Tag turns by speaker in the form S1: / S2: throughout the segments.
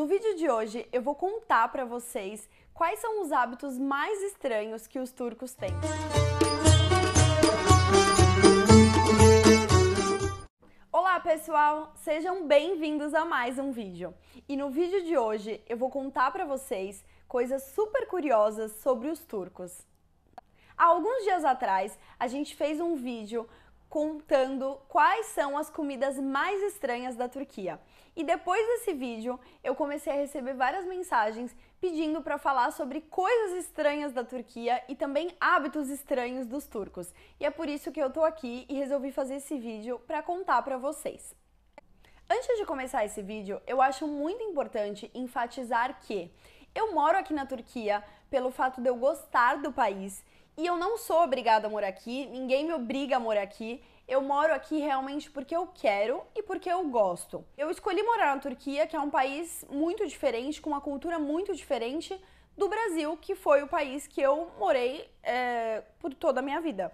S1: No vídeo de hoje eu vou contar para vocês quais são os hábitos mais estranhos que os turcos têm. Olá pessoal, sejam bem-vindos a mais um vídeo. E no vídeo de hoje eu vou contar para vocês coisas super curiosas sobre os turcos. Há alguns dias atrás a gente fez um vídeo contando quais são as comidas mais estranhas da Turquia. E depois desse vídeo, eu comecei a receber várias mensagens pedindo para falar sobre coisas estranhas da Turquia e também hábitos estranhos dos turcos. E é por isso que eu tô aqui e resolvi fazer esse vídeo para contar para vocês. Antes de começar esse vídeo, eu acho muito importante enfatizar que eu moro aqui na Turquia pelo fato de eu gostar do país e eu não sou obrigada a morar aqui, ninguém me obriga a morar aqui. Eu moro aqui realmente porque eu quero e porque eu gosto. Eu escolhi morar na Turquia, que é um país muito diferente, com uma cultura muito diferente do Brasil, que foi o país que eu morei é, por toda a minha vida.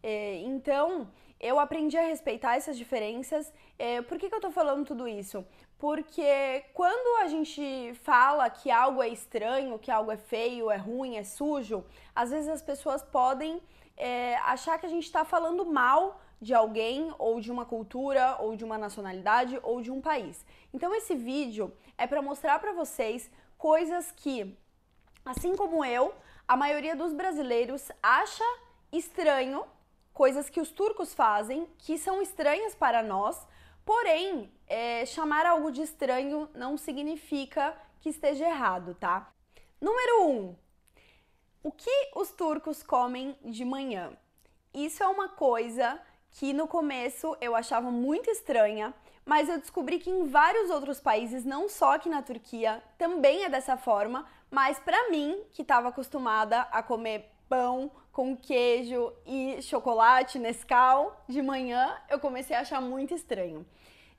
S1: É, então, eu aprendi a respeitar essas diferenças. É, por que, que eu tô falando tudo isso? Porque quando a gente fala que algo é estranho, que algo é feio, é ruim, é sujo, às vezes as pessoas podem é, achar que a gente está falando mal de alguém ou de uma cultura ou de uma nacionalidade ou de um país. Então esse vídeo é para mostrar para vocês coisas que, assim como eu, a maioria dos brasileiros acha estranho, coisas que os turcos fazem que são estranhas para nós. Porém, é, chamar algo de estranho não significa que esteja errado, tá? Número 1. Um, o que os turcos comem de manhã? Isso é uma coisa que no começo eu achava muito estranha, mas eu descobri que em vários outros países, não só aqui na Turquia, também é dessa forma, mas para mim, que estava acostumada a comer pão com queijo e chocolate Nescau de manhã, eu comecei a achar muito estranho.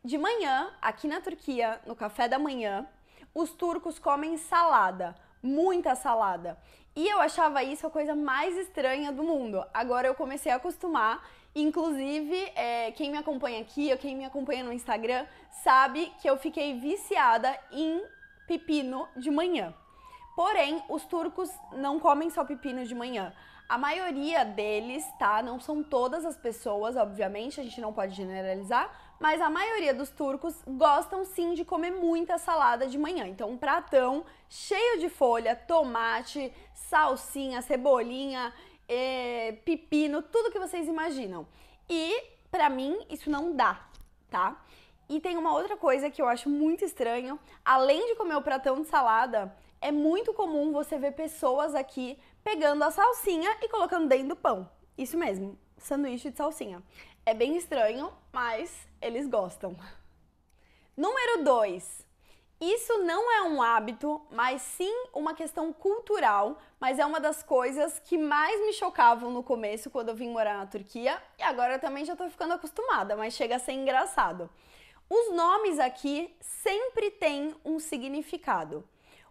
S1: De manhã, aqui na Turquia, no café da manhã, os turcos comem salada, muita salada. E eu achava isso a coisa mais estranha do mundo. Agora eu comecei a acostumar Inclusive, é, quem me acompanha aqui ou quem me acompanha no Instagram sabe que eu fiquei viciada em pepino de manhã. Porém, os turcos não comem só pepino de manhã. A maioria deles, tá? Não são todas as pessoas, obviamente, a gente não pode generalizar, mas a maioria dos turcos gostam sim de comer muita salada de manhã. Então, um pratão cheio de folha, tomate, salsinha, cebolinha é, pepino, tudo que vocês imaginam. E para mim isso não dá, tá? E tem uma outra coisa que eu acho muito estranho, além de comer o pratão de salada, é muito comum você ver pessoas aqui pegando a salsinha e colocando dentro do pão. Isso mesmo, sanduíche de salsinha. É bem estranho, mas eles gostam. Número 2. Isso não é um hábito, mas sim uma questão cultural, mas é uma das coisas que mais me chocavam no começo quando eu vim morar na Turquia e agora também já tô ficando acostumada, mas chega a ser engraçado. Os nomes aqui sempre têm um significado.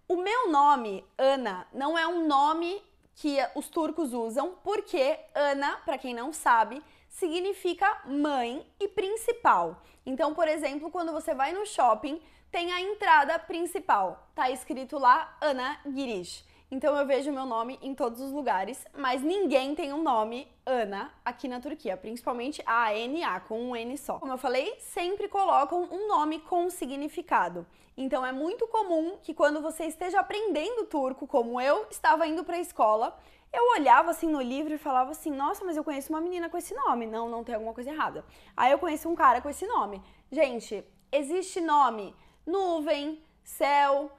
S1: O meu nome, Ana, não é um nome que os turcos usam, porque Ana, para quem não sabe, significa mãe e principal. Então, por exemplo, quando você vai no shopping, tem a entrada principal. Tá escrito lá Ana Girish. Então eu vejo meu nome em todos os lugares, mas ninguém tem um nome Ana aqui na Turquia, principalmente a ANA, com um N só. Como eu falei, sempre colocam um nome com significado. Então é muito comum que quando você esteja aprendendo turco, como eu estava indo para a escola, eu olhava assim no livro e falava assim: nossa, mas eu conheço uma menina com esse nome. Não, não tem alguma coisa errada. Aí eu conheço um cara com esse nome. Gente, existe nome nuvem, céu,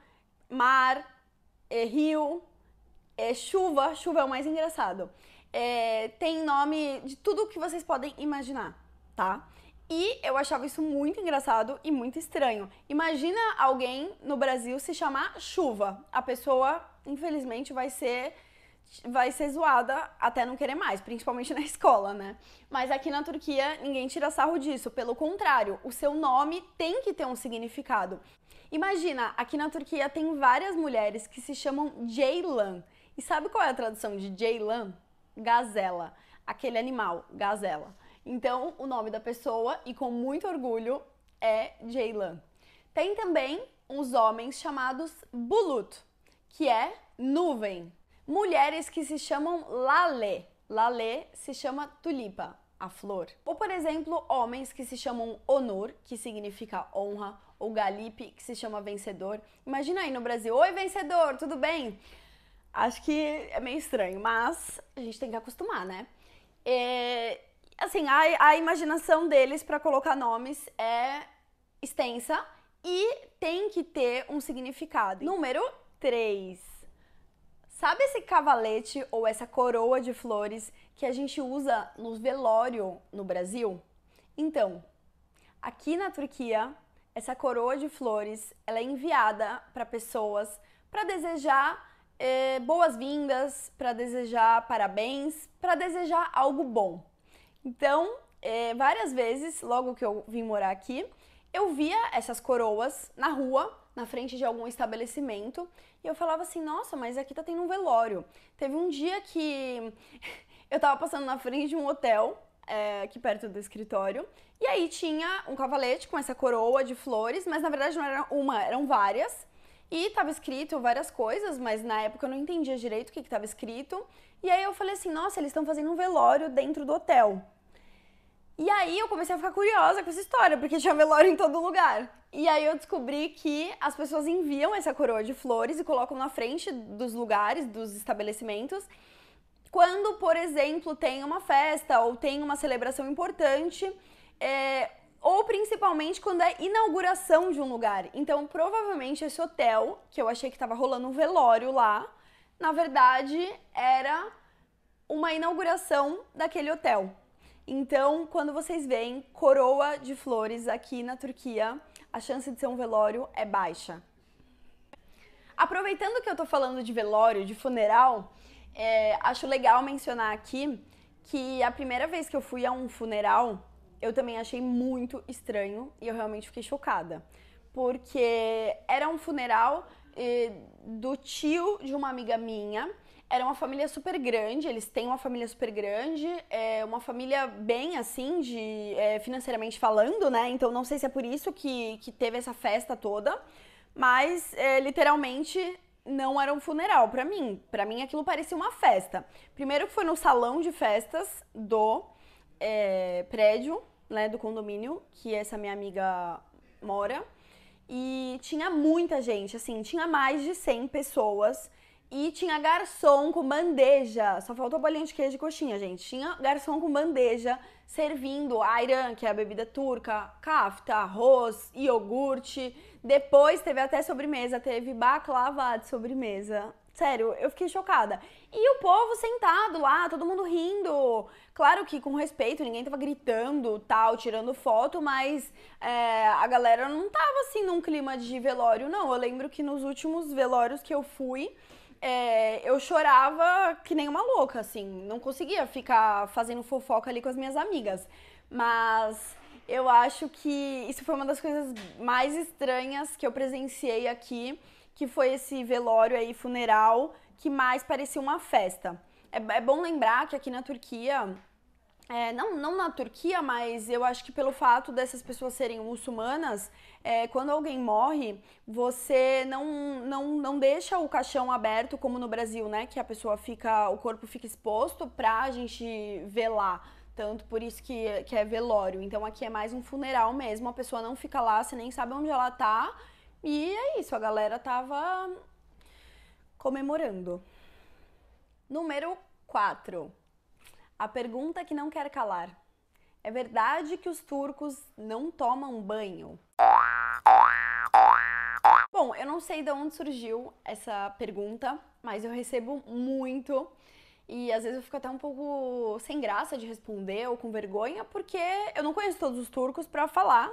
S1: mar, é, rio, é, chuva. Chuva é o mais engraçado. É, tem nome de tudo que vocês podem imaginar, tá? E eu achava isso muito engraçado e muito estranho. Imagina alguém no Brasil se chamar chuva. A pessoa, infelizmente, vai ser vai ser zoada até não querer mais, principalmente na escola, né? Mas aqui na Turquia ninguém tira sarro disso, pelo contrário, o seu nome tem que ter um significado. Imagina, aqui na Turquia tem várias mulheres que se chamam Ceylan. E sabe qual é a tradução de Ceylan? Gazela, aquele animal, gazela. Então, o nome da pessoa e com muito orgulho é Ceylan. Tem também uns homens chamados Bulut, que é nuvem mulheres que se chamam lalé. Lalé se chama tulipa, a flor. Ou, por exemplo, homens que se chamam Honor, que significa honra, ou Galipe, que se chama vencedor. Imagina aí no Brasil, oi vencedor, tudo bem? Acho que é meio estranho, mas a gente tem que acostumar, né? É, assim, a, a imaginação deles para colocar nomes é extensa e tem que ter um significado. Número 3. Sabe esse cavalete ou essa coroa de flores que a gente usa no velório no Brasil? Então, aqui na Turquia, essa coroa de flores ela é enviada para pessoas para desejar eh, boas-vindas, para desejar parabéns, para desejar algo bom. Então, eh, várias vezes, logo que eu vim morar aqui, eu via essas coroas na rua na frente de algum estabelecimento e eu falava assim: nossa, mas aqui tá tendo um velório. Teve um dia que eu tava passando na frente de um hotel é, aqui perto do escritório. E aí tinha um cavalete com essa coroa de flores, mas na verdade não era uma, eram várias. E tava escrito várias coisas, mas na época eu não entendia direito o que tava escrito. E aí eu falei assim: nossa, eles estão fazendo um velório dentro do hotel. E aí eu comecei a ficar curiosa com essa história, porque tinha velório em todo lugar. E aí eu descobri que as pessoas enviam essa coroa de flores e colocam na frente dos lugares, dos estabelecimentos. Quando, por exemplo, tem uma festa ou tem uma celebração importante, é, ou principalmente quando é inauguração de um lugar. Então, provavelmente esse hotel, que eu achei que estava rolando um velório lá, na verdade era uma inauguração daquele hotel. Então, quando vocês veem coroa de flores aqui na Turquia, a chance de ser um velório é baixa. Aproveitando que eu tô falando de velório, de funeral, é, acho legal mencionar aqui que a primeira vez que eu fui a um funeral, eu também achei muito estranho e eu realmente fiquei chocada. Porque era um funeral eh, do tio de uma amiga minha era uma família super grande, eles têm uma família super grande, é uma família bem assim, de é, financeiramente falando, né? Então não sei se é por isso que, que teve essa festa toda, mas é, literalmente não era um funeral para mim. Para mim aquilo parecia uma festa. Primeiro que foi no salão de festas do é, prédio, né, do condomínio que essa minha amiga mora. E tinha muita gente, assim, tinha mais de 100 pessoas e tinha garçom com bandeja. Só faltou bolinha de queijo e coxinha, gente. Tinha garçom com bandeja servindo ayran, que é a bebida turca, kafta, arroz, iogurte. Depois teve até sobremesa, teve baklava de sobremesa. Sério, eu fiquei chocada. E o povo sentado lá, todo mundo rindo. Claro que com respeito, ninguém tava gritando, tal, tirando foto, mas é, a galera não tava assim num clima de velório, não. Eu lembro que nos últimos velórios que eu fui, é, eu chorava que nem uma louca, assim. Não conseguia ficar fazendo fofoca ali com as minhas amigas. Mas eu acho que isso foi uma das coisas mais estranhas que eu presenciei aqui, que foi esse velório aí, funeral, que mais parecia uma festa. É, é bom lembrar que aqui na Turquia é, não, não na Turquia, mas eu acho que pelo fato dessas pessoas serem muçulmanas, é, quando alguém morre, você não, não, não deixa o caixão aberto como no Brasil, né? Que a pessoa fica, o corpo fica exposto pra gente velar. Tanto por isso que, que é velório. Então aqui é mais um funeral mesmo, a pessoa não fica lá, você nem sabe onde ela tá. E é isso, a galera tava comemorando. Número 4. A pergunta é que não quer calar. É verdade que os turcos não tomam banho? Bom, eu não sei de onde surgiu essa pergunta, mas eu recebo muito e às vezes eu fico até um pouco sem graça de responder ou com vergonha, porque eu não conheço todos os turcos para falar,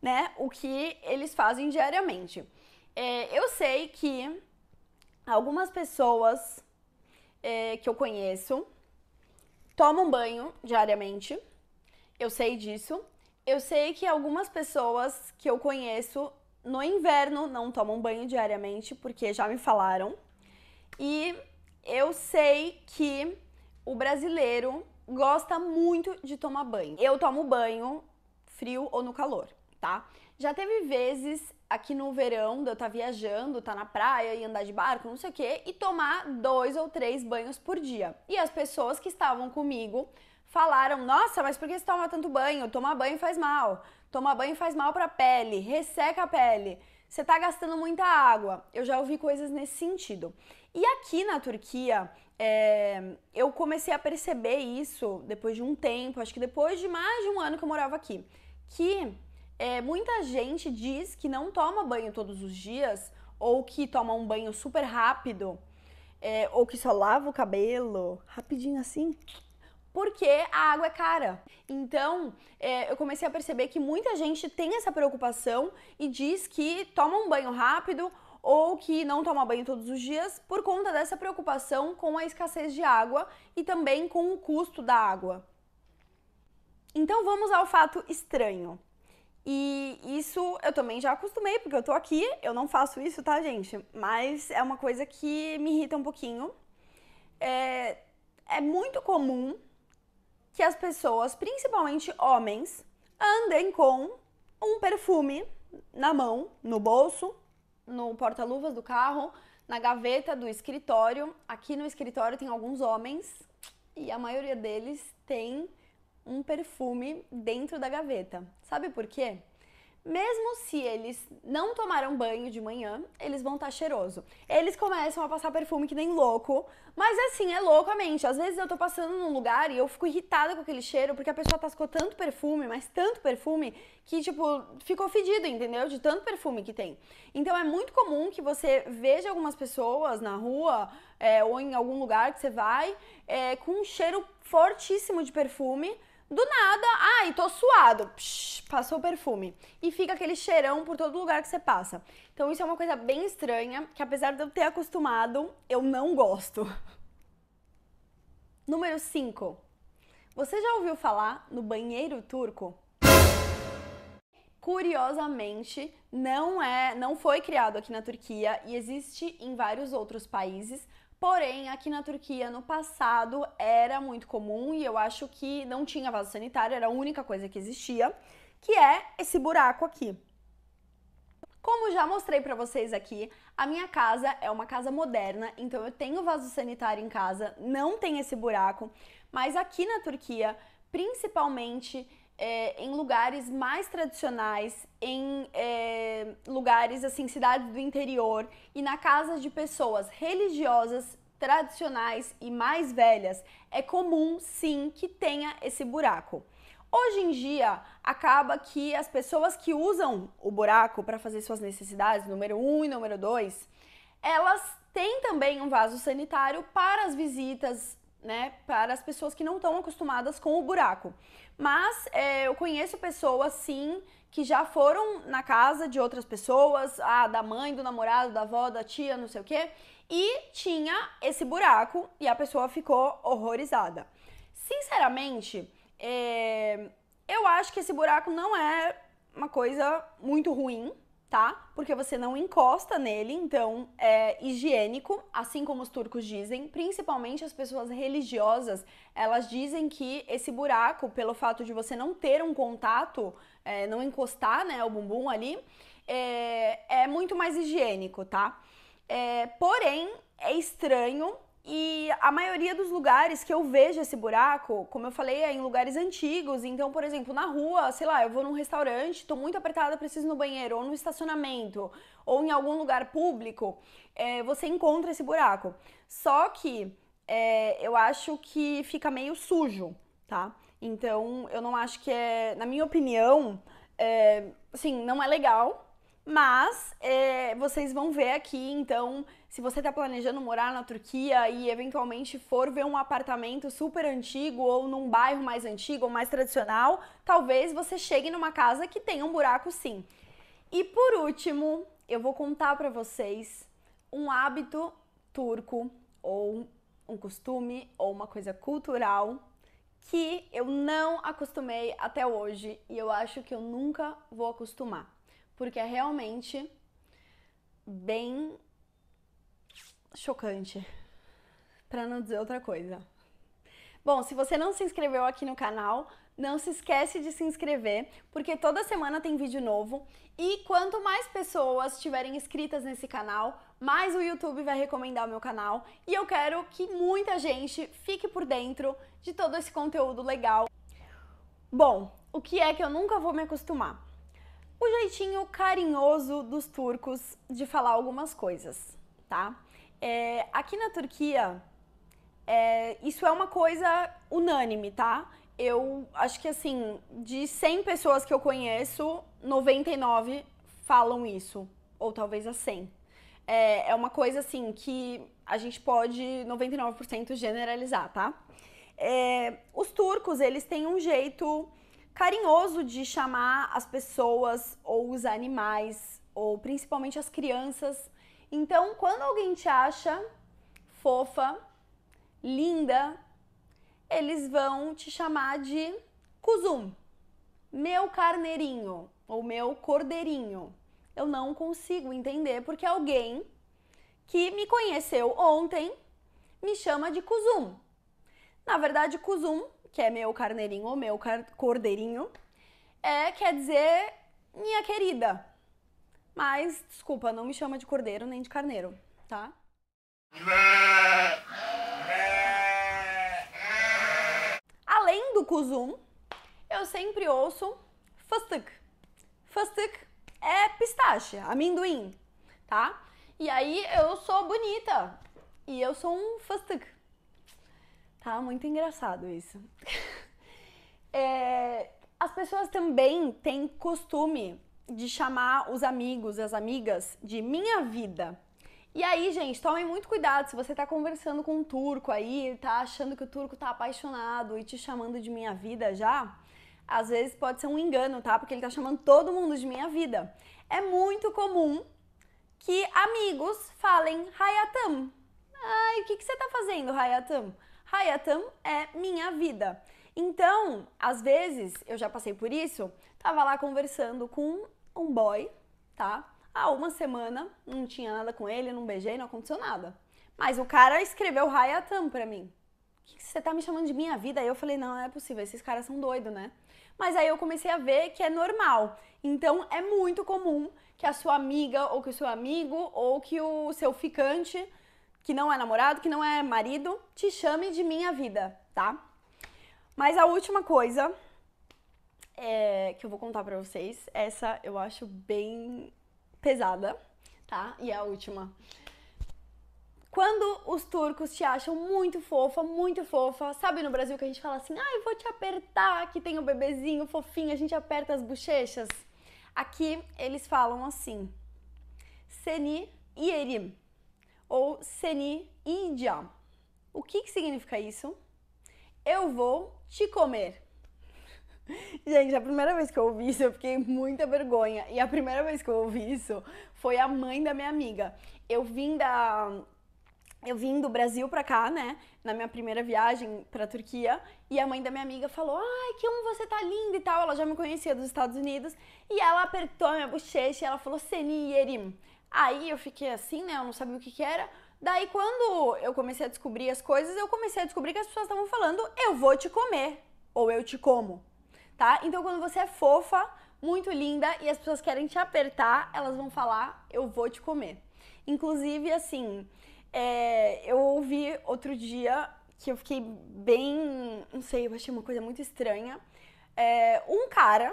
S1: né, o que eles fazem diariamente. É, eu sei que algumas pessoas é, que eu conheço tomam banho diariamente. Eu sei disso. Eu sei que algumas pessoas que eu conheço no inverno não tomam banho diariamente, porque já me falaram. E eu sei que o brasileiro gosta muito de tomar banho. Eu tomo banho frio ou no calor, tá? Já teve vezes aqui no verão, de eu estar tá viajando, estar tá na praia e andar de barco, não sei o quê, e tomar dois ou três banhos por dia. E as pessoas que estavam comigo falaram: Nossa, mas por que você toma tanto banho? Tomar banho faz mal. Tomar banho faz mal para a pele, resseca a pele. Você está gastando muita água. Eu já ouvi coisas nesse sentido. E aqui na Turquia, é, eu comecei a perceber isso depois de um tempo, acho que depois de mais de um ano que eu morava aqui, que é, muita gente diz que não toma banho todos os dias, ou que toma um banho super rápido, é, ou que só lava o cabelo rapidinho assim, porque a água é cara. Então, é, eu comecei a perceber que muita gente tem essa preocupação e diz que toma um banho rápido ou que não toma banho todos os dias por conta dessa preocupação com a escassez de água e também com o custo da água. Então, vamos ao fato estranho. E isso eu também já acostumei, porque eu tô aqui, eu não faço isso, tá, gente? Mas é uma coisa que me irrita um pouquinho. É, é muito comum que as pessoas, principalmente homens, andem com um perfume na mão, no bolso, no porta-luvas do carro, na gaveta do escritório. Aqui no escritório tem alguns homens e a maioria deles tem um perfume dentro da gaveta. Sabe por quê? Mesmo se eles não tomaram banho de manhã, eles vão estar tá cheiroso. Eles começam a passar perfume que nem louco, mas assim, é louco a mente. Às vezes eu tô passando num lugar e eu fico irritada com aquele cheiro, porque a pessoa tascou tanto perfume, mas tanto perfume, que tipo, ficou fedido, entendeu? De tanto perfume que tem. Então é muito comum que você veja algumas pessoas na rua é, ou em algum lugar que você vai é, com um cheiro fortíssimo de perfume, do nada, ai, tô suado, Psh, passou o perfume. E fica aquele cheirão por todo lugar que você passa. Então isso é uma coisa bem estranha, que apesar de eu ter acostumado, eu não gosto. Número 5. Você já ouviu falar no banheiro turco? Curiosamente, não é, não foi criado aqui na Turquia e existe em vários outros países, Porém, aqui na Turquia, no passado, era muito comum e eu acho que não tinha vaso sanitário, era a única coisa que existia, que é esse buraco aqui. Como já mostrei para vocês aqui, a minha casa é uma casa moderna, então eu tenho vaso sanitário em casa, não tem esse buraco, mas aqui na Turquia, principalmente é, em lugares mais tradicionais, em é, lugares assim, cidades do interior e na casa de pessoas religiosas, tradicionais e mais velhas, é comum sim que tenha esse buraco. Hoje em dia, acaba que as pessoas que usam o buraco para fazer suas necessidades, número um e número dois, elas têm também um vaso sanitário para as visitas né, para as pessoas que não estão acostumadas com o buraco. Mas é, eu conheço pessoas, sim, que já foram na casa de outras pessoas, da mãe, do namorado, da avó, da tia, não sei o quê, e tinha esse buraco e a pessoa ficou horrorizada. Sinceramente, é, eu acho que esse buraco não é uma coisa muito ruim, tá? Porque você não encosta nele, então é higiênico, assim como os turcos dizem. Principalmente as pessoas religiosas, elas dizem que esse buraco, pelo fato de você não ter um contato, é, não encostar, né, o bumbum ali, é, é muito mais higiênico, tá? É, porém, é estranho e a maioria dos lugares que eu vejo esse buraco, como eu falei, é em lugares antigos. Então, por exemplo, na rua, sei lá, eu vou num restaurante, tô muito apertada, preciso ir no banheiro, ou no estacionamento, ou em algum lugar público, é, você encontra esse buraco. Só que é, eu acho que fica meio sujo, tá? Então, eu não acho que é. Na minha opinião, é, assim, não é legal, mas é, vocês vão ver aqui, então se você está planejando morar na Turquia e eventualmente for ver um apartamento super antigo ou num bairro mais antigo ou mais tradicional, talvez você chegue numa casa que tenha um buraco sim. E por último, eu vou contar para vocês um hábito turco ou um costume ou uma coisa cultural que eu não acostumei até hoje e eu acho que eu nunca vou acostumar, porque é realmente bem chocante, para não dizer outra coisa. Bom, se você não se inscreveu aqui no canal, não se esquece de se inscrever, porque toda semana tem vídeo novo e quanto mais pessoas tiverem inscritas nesse canal, mais o YouTube vai recomendar o meu canal e eu quero que muita gente fique por dentro de todo esse conteúdo legal. Bom, o que é que eu nunca vou me acostumar? O jeitinho carinhoso dos turcos de falar algumas coisas, tá? É, aqui na Turquia, é, isso é uma coisa unânime, tá? Eu acho que assim, de 100 pessoas que eu conheço, 99 falam isso, ou talvez a 100. É, é uma coisa assim que a gente pode 99% generalizar, tá? É, os turcos, eles têm um jeito carinhoso de chamar as pessoas ou os animais, ou principalmente as crianças, então, quando alguém te acha fofa, linda, eles vão te chamar de Kuzum, meu carneirinho ou meu cordeirinho. Eu não consigo entender porque alguém que me conheceu ontem me chama de Kuzum. Na verdade, Kuzum, que é meu carneirinho ou meu cordeirinho, é quer dizer minha querida, mas, desculpa, não me chama de cordeiro nem de carneiro, tá? Além do kuzum, eu sempre ouço fustuk. Fustuk é pistache, amendoim, tá? E aí eu sou bonita e eu sou um fustuk. Tá muito engraçado isso. É, as pessoas também têm costume de chamar os amigos, as amigas de minha vida. E aí, gente, tomem muito cuidado se você tá conversando com um turco aí, tá achando que o turco tá apaixonado e te chamando de minha vida já. Às vezes pode ser um engano, tá? Porque ele tá chamando todo mundo de minha vida. É muito comum que amigos falem Hayatam. Ai, o que, que você tá fazendo, Hayatam? Hayatam é minha vida. Então, às vezes, eu já passei por isso, tava lá conversando com um boy, tá? Há uma semana, não tinha nada com ele, não beijei, não aconteceu nada. Mas o cara escreveu Hayatam pra mim. O que você tá me chamando de minha vida? Aí eu falei, não, não é possível, esses caras são doidos, né? Mas aí eu comecei a ver que é normal. Então é muito comum que a sua amiga, ou que o seu amigo, ou que o seu ficante, que não é namorado, que não é marido, te chame de minha vida, tá? Mas a última coisa é, que eu vou contar pra vocês, essa eu acho bem pesada, tá? E é a última. Quando os turcos te acham muito fofa, muito fofa, sabe no Brasil que a gente fala assim, ai, ah, vou te apertar, que tem o um bebezinho fofinho, a gente aperta as bochechas. Aqui eles falam assim, seni ierim, ou seni idja. O que, que significa isso? Eu vou te comer. Gente, a primeira vez que eu ouvi isso, eu fiquei muita vergonha. E a primeira vez que eu ouvi isso foi a mãe da minha amiga. Eu vim da eu vim do Brasil pra cá, né? Na minha primeira viagem pra Turquia. E a mãe da minha amiga falou: Ai, que um você tá linda e tal. Ela já me conhecia dos Estados Unidos. E ela apertou a minha bochecha e ela falou: Seni Yerim. Aí eu fiquei assim, né? Eu não sabia o que, que era. Daí, quando eu comecei a descobrir as coisas, eu comecei a descobrir que as pessoas estavam falando eu vou te comer ou eu te como, tá? Então, quando você é fofa, muito linda e as pessoas querem te apertar, elas vão falar eu vou te comer. Inclusive, assim, é, eu ouvi outro dia que eu fiquei bem, não sei, eu achei uma coisa muito estranha. É, um cara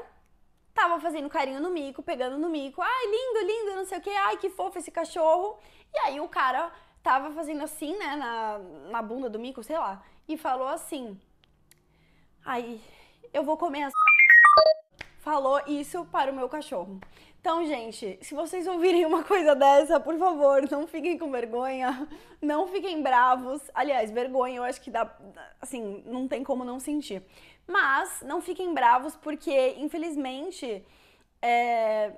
S1: tava fazendo carinho no mico, pegando no mico, ai lindo, lindo, não sei o que, ai que fofo esse cachorro. E aí o cara tava fazendo assim, né, na, na bunda do mico, sei lá, e falou assim: Aí, eu vou comer Falou isso para o meu cachorro. Então, gente, se vocês ouvirem uma coisa dessa, por favor, não fiquem com vergonha, não fiquem bravos. Aliás, vergonha eu acho que dá. Assim, não tem como não sentir. Mas não fiquem bravos, porque infelizmente. É,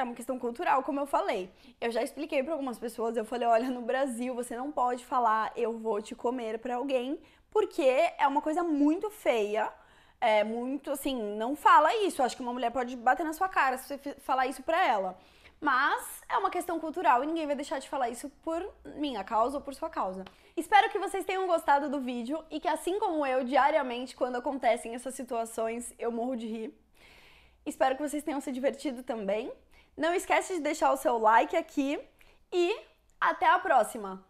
S1: é uma questão cultural, como eu falei. Eu já expliquei para algumas pessoas, eu falei, olha, no Brasil você não pode falar eu vou te comer para alguém, porque é uma coisa muito feia. É muito assim, não fala isso. Acho que uma mulher pode bater na sua cara se você falar isso pra ela. Mas é uma questão cultural e ninguém vai deixar de falar isso por minha causa ou por sua causa. Espero que vocês tenham gostado do vídeo e que, assim como eu, diariamente, quando acontecem essas situações, eu morro de rir. Espero que vocês tenham se divertido também. Não esquece de deixar o seu like aqui e até a próxima!